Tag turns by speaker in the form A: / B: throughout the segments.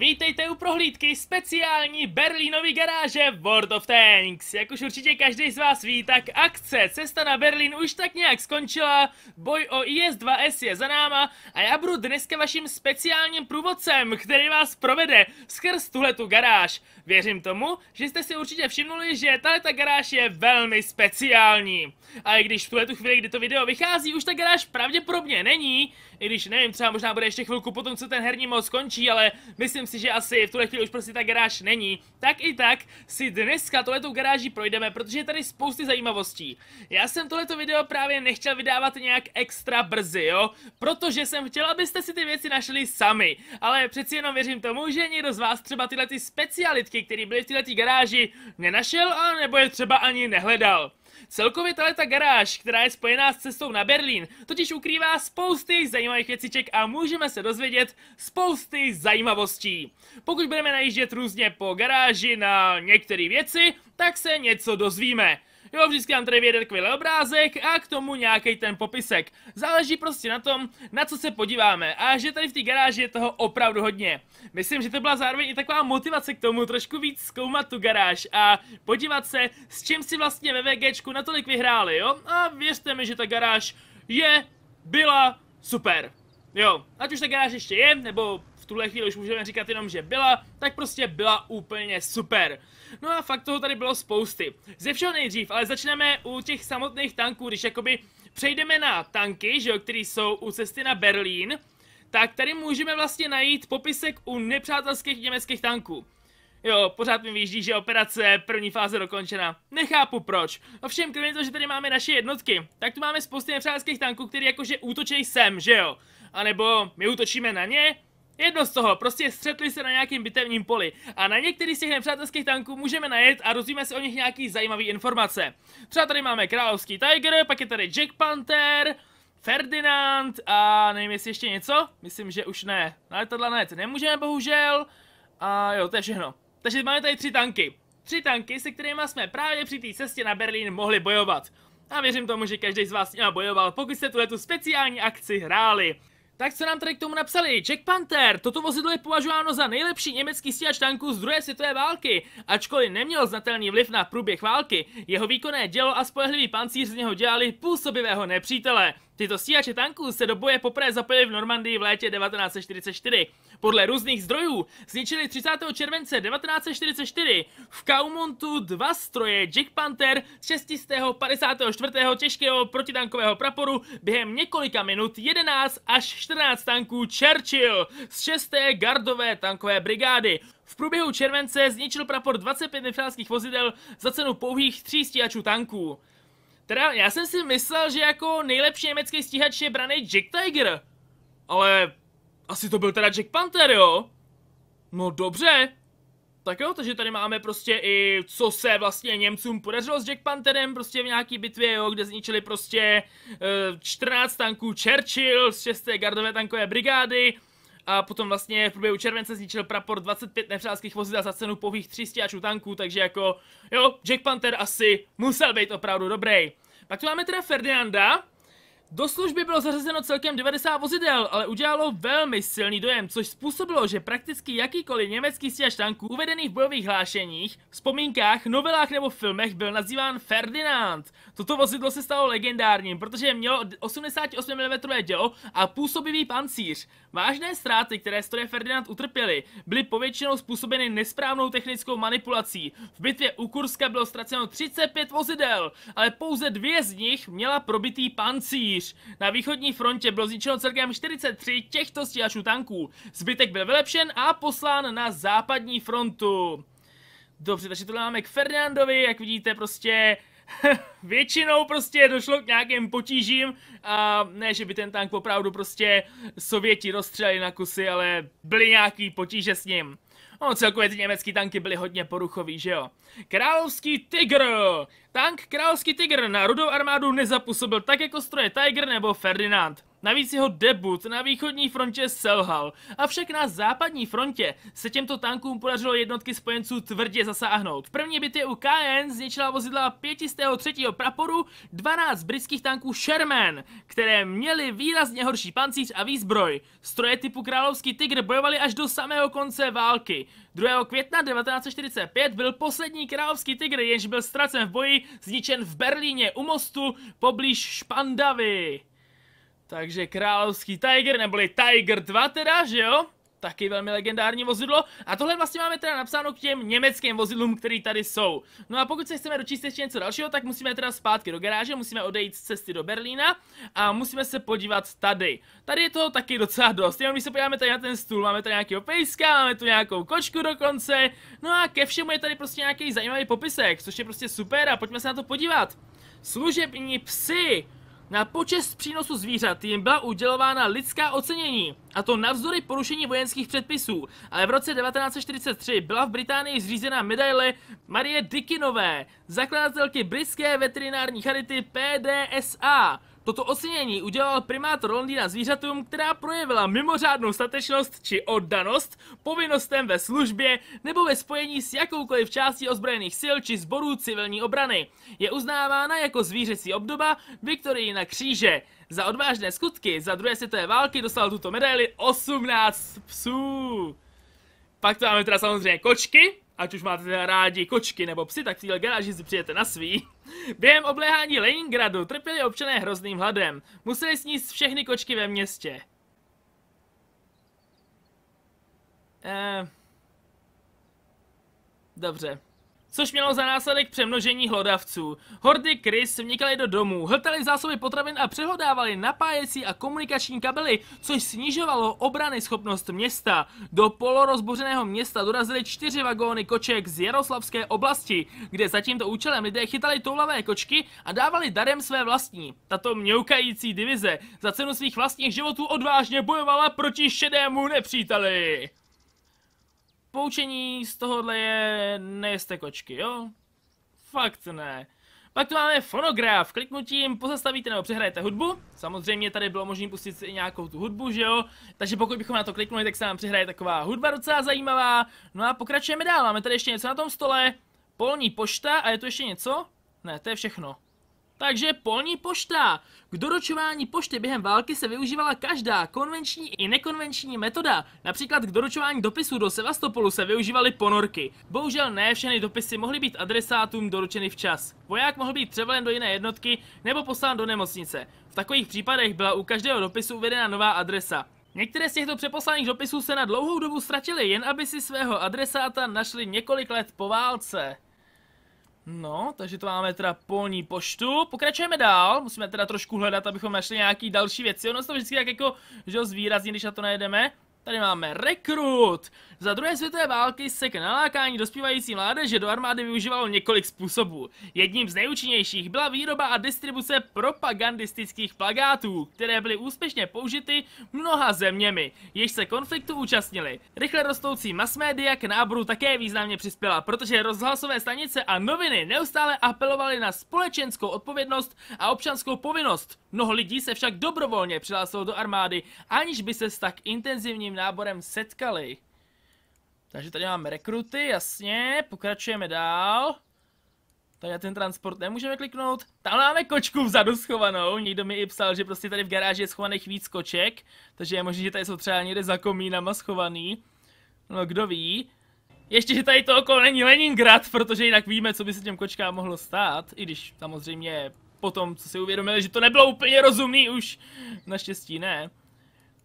A: Vítejte u prohlídky speciální Berlínový garáže World of Tanks. Jak už určitě každý z vás ví, tak akce Cesta na Berlín už tak nějak skončila, boj o IS-2S je za náma a já budu dneska vaším speciálním průvodcem, který vás provede skrz tuhletu garáž. Věřím tomu, že jste si určitě všimnuli, že tato garáž je velmi speciální. A i když v tuhletu chvíli, kdy to video vychází, už ta garáž pravděpodobně není, i když nevím, třeba možná bude ještě chvilku potom, co ten herní mod skončí, ale myslím si, že asi v tuhle chvíli už prostě ta garáž není, tak i tak si dneska tohletou garáží projdeme, protože je tady spousty zajímavostí. Já jsem tohleto video právě nechtěl vydávat nějak extra brzy, jo, protože jsem chtěl, abyste si ty věci našli sami, ale přeci jenom věřím tomu, že někdo z vás třeba tyhle ty specialitky, které byly v této garáži, nenašel a nebo je třeba ani nehledal. Celkově ta garáž, která je spojená s cestou na Berlín, totiž ukrývá spousty zajímavých věciček a můžeme se dozvědět spousty zajímavostí. Pokud budeme najíždět různě po garáži na některé věci, tak se něco dozvíme. Jo, vždycky nám tady vyjede takový obrázek a k tomu nějaký ten popisek. Záleží prostě na tom, na co se podíváme a že tady v té garáži je toho opravdu hodně. Myslím, že to byla zároveň i taková motivace k tomu trošku víc zkoumat tu garáž a podívat se, s čím si vlastně ve VGčku natolik vyhráli, jo? A věřte mi, že ta garáž je, byla super. Jo, ať už ta garáž ještě je, nebo tuhle chvíli už můžeme říkat jenom, že byla, tak prostě byla úplně super. No a fakt toho tady bylo spousty. Ze všeho nejdřív, ale začneme u těch samotných tanků, když jakoby přejdeme na tanky, že jo, který jsou u cesty na Berlín, tak tady můžeme vlastně najít popisek u nepřátelských německých tanků. Jo, pořád mi vyjíždí, že operace první fáze dokončena. Nechápu proč. Ovšem, kromě toho, že tady máme naše jednotky, tak tu máme spousty nepřátelských tanků, které jakože útočí sem, že jo? A nebo my útočíme na ně, Jedno z toho, prostě střetli se na nějakém bitevním poli a na některý z těch nepřátelských tanků můžeme najet a rozvíme si o nich nějaký zajímavý informace. Třeba tady máme Královský Tiger, pak je tady Jack Panther, Ferdinand a nevím jestli ještě něco, myslím, že už ne. Na letadla ne, nemůžeme bohužel. A jo, to je všechno. Takže máme tady tři tanky. Tři tanky, se kterými jsme právě při té cestě na Berlín mohli bojovat. A věřím tomu, že každý z vás s bojoval, pokud jste tuhle tu speciální akci hráli. Tak co nám tady k tomu napsali? Jack Panther, toto vozidlo je považováno za nejlepší německý stíhač tanků z druhé světové války, ačkoliv neměl znatelný vliv na průběh války, jeho výkonné dělo a spolehlivý pancíř z něho dělali působivého nepřítele. Tyto stíhače tanků se do boje poprvé zapojili v Normandii v létě 1944. Podle různých zdrojů zničili 30. července 1944 v Kaumontu dva stroje Jack Panther 654. těžkého protitankového praporu během několika minut 11 až 14 tanků Churchill z 6. gardové tankové brigády. V průběhu července zničil prapor 25 nefránských vozidel za cenu pouhých 3 stíhačů tanků. Teda já jsem si myslel, že jako nejlepší německý stíhač je braný Jack Tiger. Ale asi to byl teda Jack Panther, jo? No dobře. Tak jo, takže tady máme prostě i co se vlastně Němcům podařilo s Jack Pantherem prostě v nějaký bitvě, jo, kde zničili prostě e, eh, 14 tanků Churchill z 6. gardové tankové brigády, a potom vlastně v průběhu července zničil prapor 25 nepřátelských vozidel za cenu pouhých 300 až tanků, takže jako jo, Jack Panther asi musel být opravdu dobrý. Pak tu máme teda Ferdinanda, do služby bylo zařazeno celkem 90 vozidel, ale udělalo velmi silný dojem, což způsobilo, že prakticky jakýkoliv německý stěž tanků uvedený v bojových hlášeních, vzpomínkách, novelách nebo filmech byl nazýván Ferdinand. Toto vozidlo se stalo legendárním, protože mělo 88 mm dělo a působivý pancíř. Vážné ztráty, které stroje Ferdinand utrpěly, byly povětšinou způsobeny nesprávnou technickou manipulací. V bitvě u Kurska bylo ztraceno 35 vozidel, ale pouze dvě z nich měla probitý pancíř poblíž. Na východní frontě bylo zničeno celkem 43 těchto stíhačů tanků. Zbytek byl vylepšen a poslán na západní frontu. Dobře, takže tohle máme k Fernandovi, jak vidíte prostě většinou prostě došlo k nějakým potížím a ne, že by ten tank opravdu prostě Sověti rozstřelili na kusy, ale byly nějaký potíže s ním. Ono celkově ty německý tanky byly hodně poruchový, že jo? Královský Tigr! Tank Královský Tigr na rudou armádu nezapůsobil tak jako stroje Tiger nebo Ferdinand. Navíc jeho debut na východní frontě selhal, avšak na západní frontě se těmto tankům podařilo jednotky spojenců tvrdě zasáhnout. V první bitvě u KN zničila vozidla 503. praporu 12 britských tanků Sherman, které měly výrazně horší pancíř a výzbroj. Stroje typu Královský tygr bojovali až do samého konce války. 2. května 1945 byl poslední Královský tygr, jenž byl ztracen v boji, zničen v Berlíně u mostu poblíž Špandavy. Takže královský Tiger, neboli Tiger 2 teda, že jo? Taky velmi legendární vozidlo. A tohle vlastně máme teda napsáno k těm německým vozidlům, které tady jsou. No a pokud se chceme dočíst ještě něco dalšího, tak musíme teda zpátky do garáže, musíme odejít z cesty do Berlína a musíme se podívat tady. Tady je toho taky docela dost. Jenom když se podíváme tady na ten stůl, máme tady nějakého pejska, máme tu nějakou kočku dokonce. No a ke všemu je tady prostě nějaký zajímavý popisek, což je prostě super a pojďme se na to podívat. Služební psy. Na počest přínosu zvířat jim byla udělována lidská ocenění, a to navzdory porušení vojenských předpisů, ale v roce 1943 byla v Británii zřízena medaile Marie Dickinové, zakladatelky britské veterinární charity PDSA, Toto ocenění udělal primátor Londýna zvířatům, která projevila mimořádnou statečnost či oddanost povinnostem ve službě nebo ve spojení s jakoukoliv částí ozbrojených sil či sborů civilní obrany. Je uznávána jako zvířecí obdoba na kříže. Za odvážné skutky za druhé světové války dostal tuto medaili 18 psů. Pak tu máme teda samozřejmě kočky, Ať už máte rádi kočky nebo psy, tak cíl garáži si přijete na svý. Během obléhání Leningradu trpěli občané hrozným hladem. Museli sníst všechny kočky ve městě. Eh... Dobře což mělo za následek přemnožení hlodavců. Hordy Chris vnikaly do domů, hltaly zásoby potravin a přehodávali napájecí a komunikační kabely, což snižovalo obrany schopnost města. Do polorozbořeného města dorazily čtyři vagóny koček z Jaroslavské oblasti, kde za tímto účelem lidé chytali toulavé kočky a dávali darem své vlastní. Tato mňoukající divize za cenu svých vlastních životů odvážně bojovala proti šedému nepříteli poučení z tohohle je, nejste kočky, jo? Fakt ne. Pak tu máme fonograf, kliknutím pozastavíte nebo přehrajete hudbu. Samozřejmě tady bylo možné pustit si i nějakou tu hudbu, že jo? Takže pokud bychom na to kliknuli, tak se nám přehraje taková hudba docela zajímavá. No a pokračujeme dál, máme tady ještě něco na tom stole. Polní pošta a je tu ještě něco? Ne, to je všechno. Takže polní pošta. K doručování pošty během války se využívala každá konvenční i nekonvenční metoda. Například k doručování dopisů do Sevastopolu se využívaly ponorky. Bohužel ne všechny dopisy mohly být adresátům doručeny včas. Voják mohl být převelen do jiné jednotky nebo poslán do nemocnice. V takových případech byla u každého dopisu uvedena nová adresa. Některé z těchto přeposlaných dopisů se na dlouhou dobu ztratily, jen aby si svého adresáta našli několik let po válce. No, takže to máme teda polní poštu. Pokračujeme dál, musíme teda trošku hledat, abychom našli nějaký další věci. Ono se to vždycky tak jako, že ho zvýrazní, když na to najedeme. Tady máme rekrut. Za druhé světové války se k nalákání dospívající mládeže do armády využívalo několik způsobů. Jedním z nejúčinnějších byla výroba a distribuce propagandistických plagátů, které byly úspěšně použity mnoha zeměmi, jež se konfliktu účastnili. Rychle rostoucí masmédia k náboru také významně přispěla, protože rozhlasové stanice a noviny neustále apelovaly na společenskou odpovědnost a občanskou povinnost. Mnoho lidí se však dobrovolně přihlásilo do armády, aniž by se s tak intenzivním náborem setkali. Takže tady máme rekruty, jasně, pokračujeme dál. Tady na ten transport nemůžeme kliknout. Tam máme kočku vzadu schovanou. Někdo mi i psal, že prostě tady v garáži je schovaných víc koček. Takže je možné, že tady jsou třeba někde za komínama schovaný. No kdo ví. Ještě, že tady to okolo není Leningrad, protože jinak víme, co by se těm kočkám mohlo stát. I když samozřejmě potom, co si uvědomili, že to nebylo úplně rozumný už. Naštěstí ne.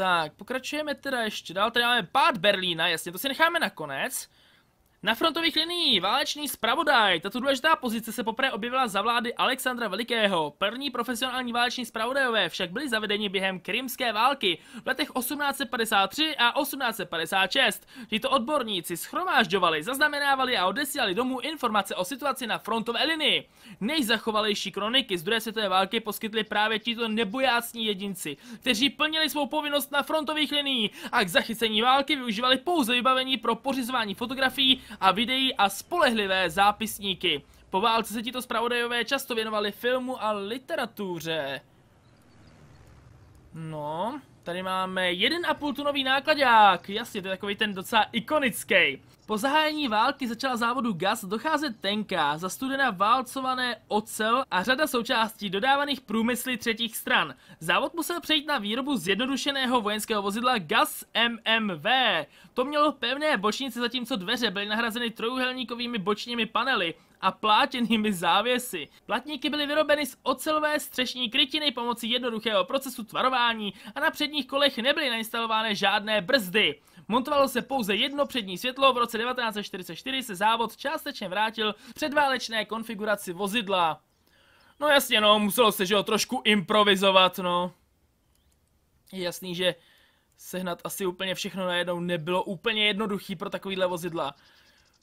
A: Tak, pokračujeme teda ještě dál, tady máme pád Berlína, jasně, to si necháme na konec. Na frontových liniích válečný zpravodaj. Tato důležitá pozice se poprvé objevila za vlády Alexandra Velikého. První profesionální váleční zpravodajové však byli zavedeni během krymské války v letech 1853 a 1856. Tito odborníci schromážďovali, zaznamenávali a odesílali domů informace o situaci na frontové linii. Nejzachovalejší kroniky z druhé světové války poskytli právě tito nebojácní jedinci, kteří plnili svou povinnost na frontových liniích a k zachycení války využívali pouze vybavení pro pořizování fotografií a videí a spolehlivé zápisníky. Po válce se tito zpravodajové často věnovali filmu a literatuře. No, tady máme 1,5 tunový nákladák, jasně, to je takový ten docela ikonický. Po zahájení války začala závodu GAS docházet tenká, zastudena válcované ocel a řada součástí dodávaných průmysly třetích stran. Závod musel přejít na výrobu zjednodušeného vojenského vozidla GAS MMV. To mělo pevné bočnice, zatímco dveře byly nahrazeny trojuhelníkovými bočními panely a plátěnými závěsy. Platníky byly vyrobeny z ocelové střešní krytiny pomocí jednoduchého procesu tvarování a na předních kolech nebyly nainstalovány žádné brzdy. Montovalo se pouze jedno přední světlo, v roce 1944 se závod částečně vrátil předválečné konfiguraci vozidla. No jasně no, muselo se že jo trošku improvizovat no. Je jasný, že sehnat asi úplně všechno najednou nebylo úplně jednoduchý pro takovýhle vozidla.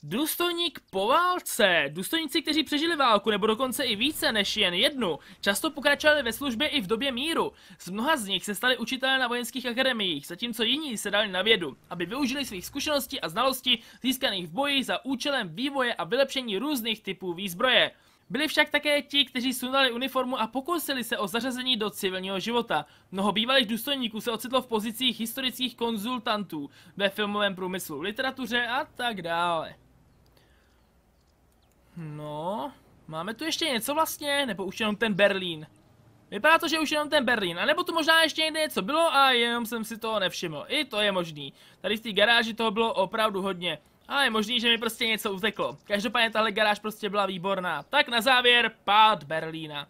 A: Důstojník po válce. Důstojníci, kteří přežili válku nebo dokonce i více než jen jednu, často pokračovali ve službě i v době míru. Z mnoha z nich se stali učitelé na vojenských akademiích, zatímco jiní se dali na vědu, aby využili svých zkušeností a znalostí získaných v boji za účelem vývoje a vylepšení různých typů výzbroje. Byli však také ti, kteří sundali uniformu a pokusili se o zařazení do civilního života. Mnoho bývalých důstojníků se ocitlo v pozicích historických konzultantů ve filmovém průmyslu, literatuře a tak dále. No, máme tu ještě něco vlastně, nebo už jenom ten Berlín. Vypadá to, že už jenom ten Berlín, a nebo tu možná ještě někde něco bylo a jenom jsem si toho nevšiml. I to je možný. Tady v té garáži toho bylo opravdu hodně. A je možný, že mi prostě něco uteklo. Každopádně tahle garáž prostě byla výborná. Tak na závěr, pád Berlína.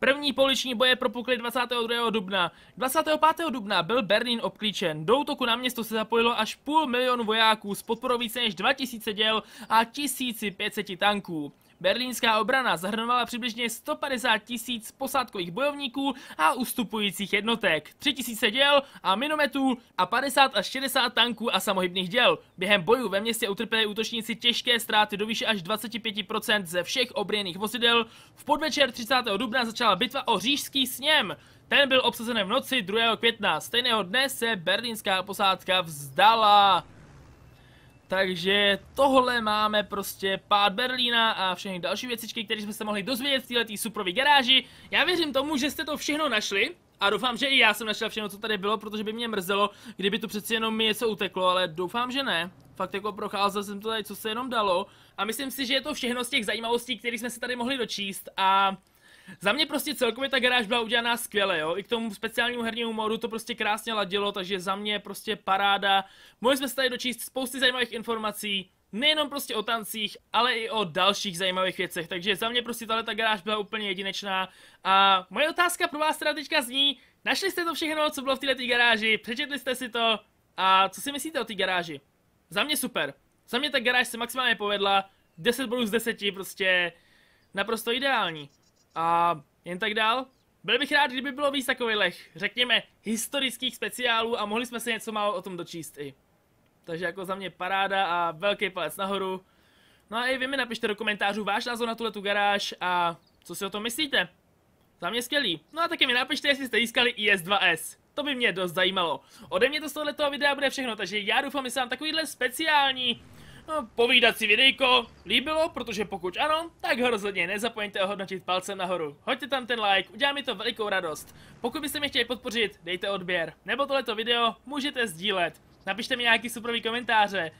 A: První poliční boje propukly 22. dubna. 25. dubna byl Berlín obklíčen. Do útoku na město se zapojilo až půl milionu vojáků s podporou více než 2000 děl a 1500 tanků. Berlínská obrana zahrnovala přibližně 150 tisíc posádkových bojovníků a ustupujících jednotek, 3000 děl a minometů a 50 až 60 tanků a samohybných děl. Během bojů ve městě utrpěli útočníci těžké ztráty do výše až 25% ze všech obrněných vozidel. V podvečer 30. dubna začala bitva o Řížský sněm. Ten byl obsazen v noci 2. května. Stejného dne se berlínská posádka vzdala. Takže tohle máme prostě pád Berlína a všechny další věcičky, které jsme se mohli dozvědět v této suprový garáži. Já věřím tomu, že jste to všechno našli. A doufám, že i já jsem našel všechno, co tady bylo, protože by mě mrzelo, kdyby to přeci jenom mi něco uteklo, ale doufám, že ne. Fakt jako procházel jsem to tady, co se jenom dalo. A myslím si, že je to všechno z těch zajímavostí, které jsme si tady mohli dočíst. A za mě prostě celkově ta garáž byla udělaná skvěle, jo. I k tomu speciálnímu hernímu modu to prostě krásně ladilo, takže za mě prostě paráda. Mohli jsme se tady dočíst spousty zajímavých informací, nejenom prostě o tancích, ale i o dalších zajímavých věcech, takže za mě prostě tahle ta garáž byla úplně jedinečná. A moje otázka pro vás teda teďka zní, našli jste to všechno, co bylo v této garáži, přečetli jste si to a co si myslíte o té garáži? Za mě super. Za mě ta garáž se maximálně povedla, 10 bodů z 10 prostě naprosto ideální. A jen tak dál. Byl bych rád, kdyby bylo víc takových, řekněme, historických speciálů a mohli jsme se něco málo o tom dočíst i. Takže jako za mě paráda a velký palec nahoru. No a i vy mi napište do komentářů váš názor na tuhle tu garáž a co si o tom myslíte. Za mě skvělý. No a taky mi napište, jestli jste získali IS-2S. To by mě dost zajímalo. Ode mě to z tohoto videa bude všechno, takže já doufám, že se vám takovýhle speciální No, povídat si videjko líbilo, protože pokud ano, tak ho rozhodně nezapomeňte ohodnotit palcem nahoru. Hoďte tam ten like, udělá mi to velikou radost. Pokud byste mě chtěli podpořit, dejte odběr. Nebo tohleto video můžete sdílet. Napište mi nějaký superový komentáře.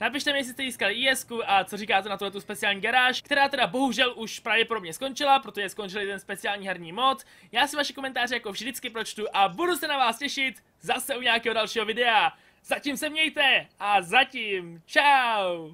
A: Napište mi, jestli jste získali is a co říkáte na tu speciální garáž, která teda bohužel už pravděpodobně skončila, protože skončil ten speciální herní mod. Já si vaše komentáře jako vždycky pročtu a budu se na vás těšit zase u nějakého dalšího videa. Zatím se mějte a zatím čau!